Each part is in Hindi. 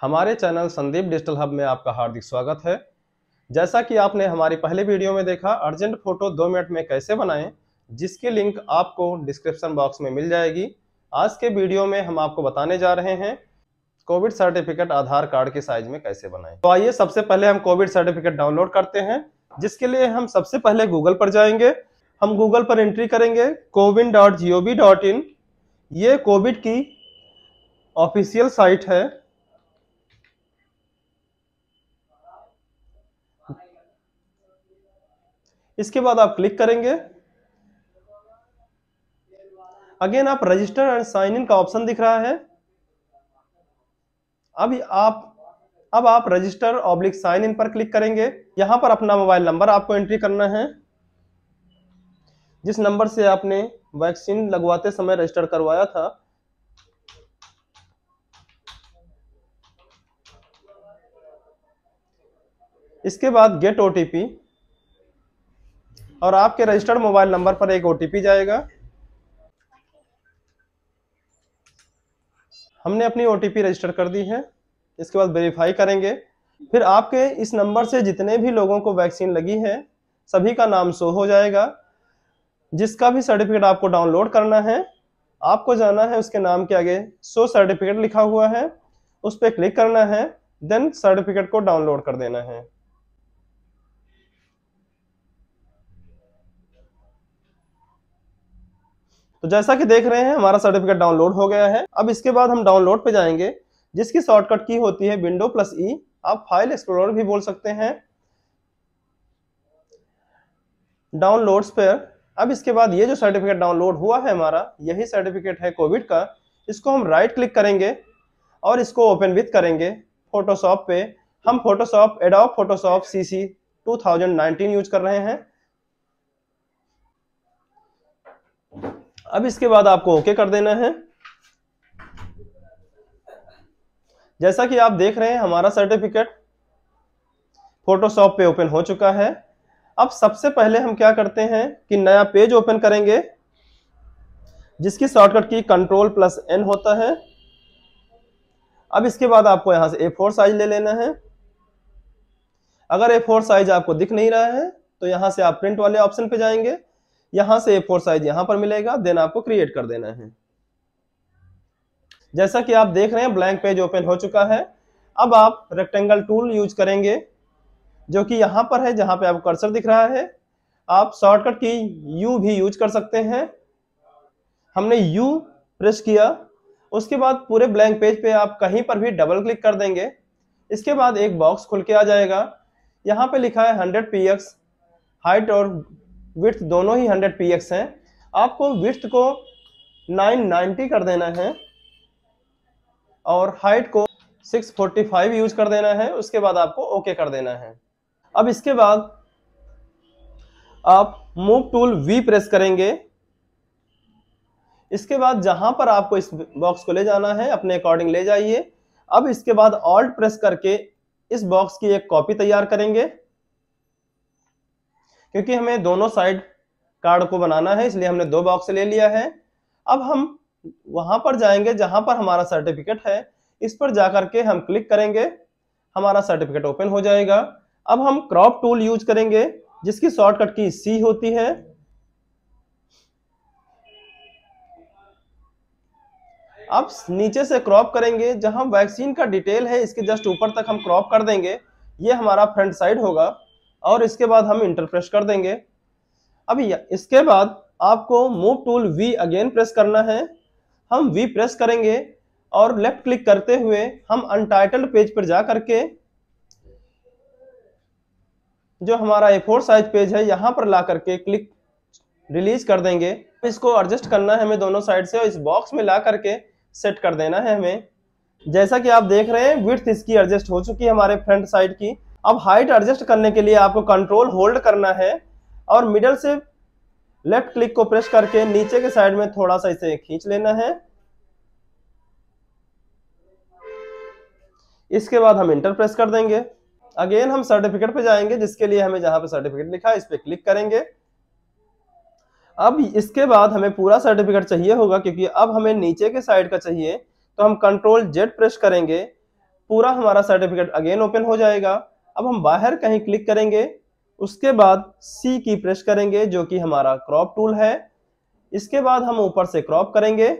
हमारे चैनल संदीप डिजिटल हब में आपका हार्दिक स्वागत है जैसा कि आपने हमारी पहले वीडियो में देखा अर्जेंट फोटो दो मिनट में कैसे बनाएं जिसकी लिंक आपको डिस्क्रिप्शन बॉक्स में मिल जाएगी आज के वीडियो में हम आपको बताने जा रहे हैं कोविड सर्टिफिकेट आधार कार्ड के साइज में कैसे बनाएं तो आइए सबसे पहले हम कोविड सर्टिफिकेट डाउनलोड करते हैं जिसके लिए हम सबसे पहले गूगल पर जाएंगे हम गूगल पर एंट्री करेंगे CoWIN dot G O V dot in ये कोविड की ऑफिशियल साइट है इसके बाद आप क्लिक करेंगे अगेन आप रजिस्टर एंड साइन इन का ऑप्शन दिख रहा है अब आप अब आप रजिस्टर ऑब्लिक साइन इन पर क्लिक करेंगे यहां पर अपना मोबाइल नंबर आपको एंट्री करना है जिस नंबर से आपने वैक्सीन लगवाते समय रजिस्टर करवाया था इसके बाद गेट ओटीपी और आपके रजिस्टर्ड मोबाइल नंबर पर एक ओ जाएगा हमने अपनी ओ रजिस्टर कर दी है इसके बाद वेरीफाई करेंगे फिर आपके इस नंबर से जितने भी लोगों को वैक्सीन लगी है सभी का नाम शो हो जाएगा जिसका भी सर्टिफिकेट आपको डाउनलोड करना है आपको जाना है उसके नाम के आगे शो सर्टिफिकेट लिखा हुआ है उस पर क्लिक करना है देन सर्टिफिकेट को डाउनलोड कर देना है तो जैसा कि देख रहे हैं हमारा सर्टिफिकेट डाउनलोड हो गया है अब इसके बाद हम डाउनलोड पे जाएंगे जिसकी शॉर्टकट की होती है विंडो प्लस ई आप फाइल एक्सप्लोरर भी बोल सकते हैं डाउनलोड्स पर अब इसके बाद ये जो सर्टिफिकेट डाउनलोड हुआ है हमारा यही सर्टिफिकेट है कोविड का इसको हम राइट क्लिक करेंगे और इसको ओपन विथ करेंगे फोटोशॉप पे हम Photoshop Adobe Photoshop CC 2019 use कर रहे हैं अब इसके बाद आपको ओके कर देना है जैसा कि आप देख रहे हैं हमारा सर्टिफिकेट फोटोशॉप पे ओपन हो चुका है अब सबसे पहले हम क्या करते हैं कि नया पेज ओपन करेंगे जिसकी शॉर्टकट की कंट्रोल प्लस एन होता है अब इसके बाद आपको यहां से ए फोर साइज ले लेना है अगर ए फोर साइज आपको दिख नहीं रहा है तो यहां से आप प्रिंट वाले ऑप्शन पे जाएंगे यहां से ए फोर साइज यहां पर मिलेगा देन आपको क्रिएट कर देना है जैसा कि आप देख रहे हैं ब्लैंक पेज ओपन हो चुका है अब आप रेक्टेंगल टूल यूज करेंगे जो कि यहां पर है जहां पे आपको कर्सर दिख रहा है आप शॉर्टकट की यू भी यूज कर सकते हैं हमने यू प्रेस किया उसके बाद पूरे ब्लैंक पेज पे आप कहीं पर भी डबल क्लिक कर देंगे इसके बाद एक बॉक्स खुल के आ जाएगा यहाँ पे लिखा है 100 px हाइट और विथ दोनों ही हंड्रेड पी एक्स हैं आपको विथ को नाइन नाइन्टी कर देना है और हाइट को सिक्स फोर्टी फाइव यूज कर देना है उसके बाद आपको ओके okay कर देना है अब इसके बाद आप मूव टूल वी प्रेस करेंगे इसके बाद जहां पर आपको इस बॉक्स को ले जाना है अपने अकॉर्डिंग ले जाइए अब इसके बाद ऑल्ट प्रेस करके इस बॉक्स की एक कॉपी तैयार करेंगे क्योंकि हमें दोनों साइड कार्ड को बनाना है इसलिए हमने दो बॉक्स ले लिया है अब हम वहां पर जाएंगे जहां पर हमारा सर्टिफिकेट है इस पर जाकर के हम क्लिक करेंगे हमारा सर्टिफिकेट ओपन हो जाएगा अब हम क्रॉप टूल यूज करेंगे जिसकी शॉर्टकट की सी होती है अब नीचे से क्रॉप करेंगे जहां वैक्सीन का डिटेल है इसके जस्ट ऊपर तक हम क्रॉप कर देंगे ये हमारा फ्रंट साइड होगा और इसके बाद हम इंटरप्रेस कर देंगे अब इसके बाद आपको move tool V again press करना है हम वी प्रेस करेंगे और लेफ्ट क्लिक करते हुए हम अनटाइटल्ड पेज पर जा करके जो हमारा ए फोर साइज पेज है यहां पर ला करके क्लिक रिलीज कर देंगे इसको एडजस्ट करना है हमें दोनों साइड से और इस बॉक्स में ला करके सेट कर देना है हमें जैसा कि आप देख रहे हैं विथ इसकी एडजस्ट हो चुकी है हमारे फ्रंट साइड की अब हाइट एडजस्ट करने के लिए आपको कंट्रोल होल्ड करना है और मिडल से लेफ्ट क्लिक को प्रेस करके नीचे के साइड में थोड़ा सा इसे खींच लेना है इसके बाद हम इंटर प्रेस कर देंगे अगेन हम सर्टिफिकेट पे जाएंगे जिसके लिए हमें जहां पे सर्टिफिकेट लिखा है इस पर क्लिक करेंगे अब इसके बाद हमें पूरा सर्टिफिकेट चाहिए होगा क्योंकि अब हमें नीचे के साइड का चाहिए तो हम कंट्रोल जेड प्रेस करेंगे पूरा हमारा सर्टिफिकेट अगेन ओपन हो जाएगा अब हम बाहर कहीं क्लिक करेंगे उसके बाद सी की प्रेस करेंगे जो कि हमारा क्रॉप टूल है इसके बाद हम ऊपर से क्रॉप करेंगे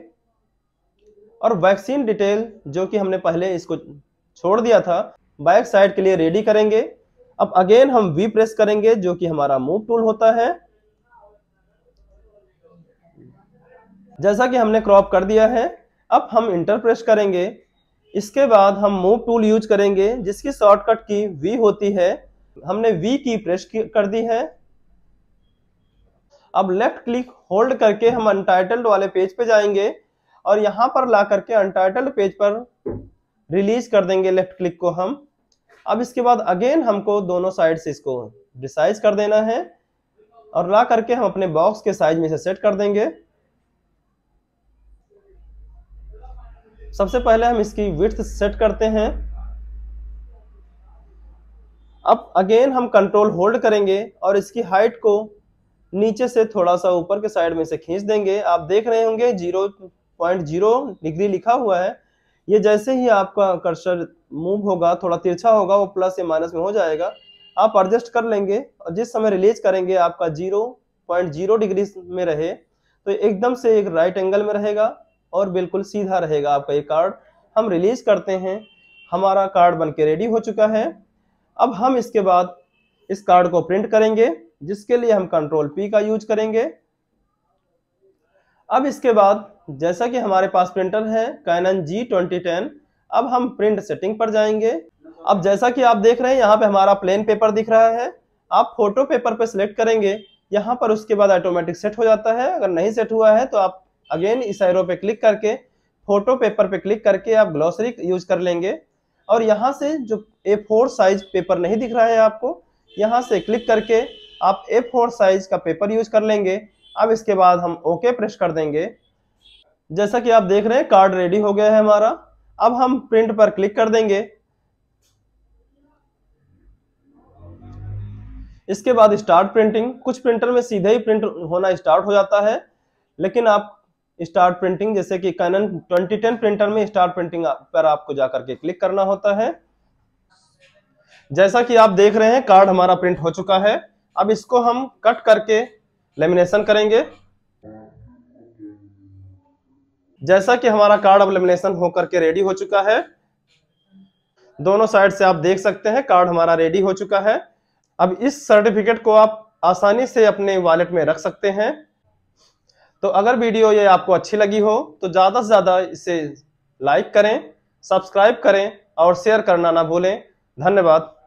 और वैक्सीन डिटेल जो कि हमने पहले इसको छोड़ दिया था बैक साइड के लिए रेडी करेंगे अब अगेन हम वी प्रेस करेंगे जो कि हमारा मूव टूल होता है जैसा कि हमने क्रॉप कर दिया है अब हम इंटर प्रेस करेंगे इसके बाद हम मूव टूल यूज करेंगे जिसकी शॉर्टकट की वी होती है हमने वी की प्रेस कर दी है अब लेफ्ट क्लिक होल्ड करके हम अनटाइटल्ड वाले पेज पे जाएंगे और यहां पर ला करके अनटाइटल्ड पेज पर रिलीज कर देंगे लेफ्ट क्लिक को हम अब इसके बाद अगेन हमको दोनों साइड से इसको रिसाइज कर देना है और ला करके हम अपने बॉक्स के साइज में से सेट कर देंगे सबसे पहले हम इसकी विथ सेट करते हैं अब अगेन हम कंट्रोल होल्ड करेंगे और इसकी हाइट को नीचे से थोड़ा सा ऊपर के साइड में से खींच देंगे आप देख रहे होंगे जीरो पॉइंट जीरो डिग्री लिखा हुआ है ये जैसे ही आपका कर्सर मूव होगा थोड़ा तिरछा होगा वो प्लस या माइनस में हो जाएगा आप एडजस्ट कर लेंगे और जिस समय रिलीज करेंगे आपका जीरो पॉइंट जीरो डिग्री में रहे तो एकदम से एक राइट एंगल में रहेगा और बिल्कुल सीधा रहेगा आपका ये कार्ड हम रिलीज करते हैं हमारा कार्ड बन के रेडी हो चुका है अब हम इसके बाद इस कार्ड को प्रिंट करेंगे जिसके लिए हम कंट्रोल पी का यूज करेंगे अब इसके बाद जैसा कि हमारे पास प्रिंटर है कैनन जी ट्वेंटी टेन अब हम प्रिंट सेटिंग पर जाएंगे अब जैसा कि आप देख रहे हैं यहाँ पे हमारा प्लेन पेपर दिख रहा है आप फोटो पेपर पे सिलेक्ट करेंगे यहाँ पर उसके बाद ऑटोमेटिक सेट हो जाता है अगर नहीं सेट हुआ है तो आप अगेन इस एरो पे क्लिक करके फोटो पेपर पे क्लिक करके आप ग्लॉसरी यूज कर लेंगे और यहाँ से जो ए फोर साइज पेपर नहीं दिख रहा है आपको यहाँ से क्लिक करके आप ए फोर साइज का पेपर यूज कर लेंगे अब इसके बाद हम ओके प्रेस कर देंगे जैसा कि आप देख रहे हैं कार्ड रेडी हो गया है हमारा अब हम प्रिंट पर क्लिक कर देंगे इसके बाद स्टार्ट प्रिंटिंग कुछ प्रिंटर में सीधे ही प्रिंट होना स्टार्ट हो जाता है लेकिन आप स्टार प्रिंटिंग जैसे कि कैनन 2010 प्रिंटर में स्टार प्रिंटिंग पर आपको जाकर के क्लिक करना होता है जैसा कि आप देख रहे हैं कार्ड हमारा प्रिंट हो चुका है अब इसको हम कट करके लेमिनेशन करेंगे जैसा कि हमारा कार्ड अब लेमिनेशन होकर के रेडी हो चुका है दोनों साइड से आप देख सकते हैं कार्ड हमारा रेडी हो चुका है अब इस सर्टिफिकेट को आप आसानी से अपने वॉलेट में रख सकते हैं तो अगर वीडियो ये आपको अच्छी लगी हो तो ज़्यादा से ज़्यादा इसे लाइक करें सब्सक्राइब करें और शेयर करना ना भूलें धन्यवाद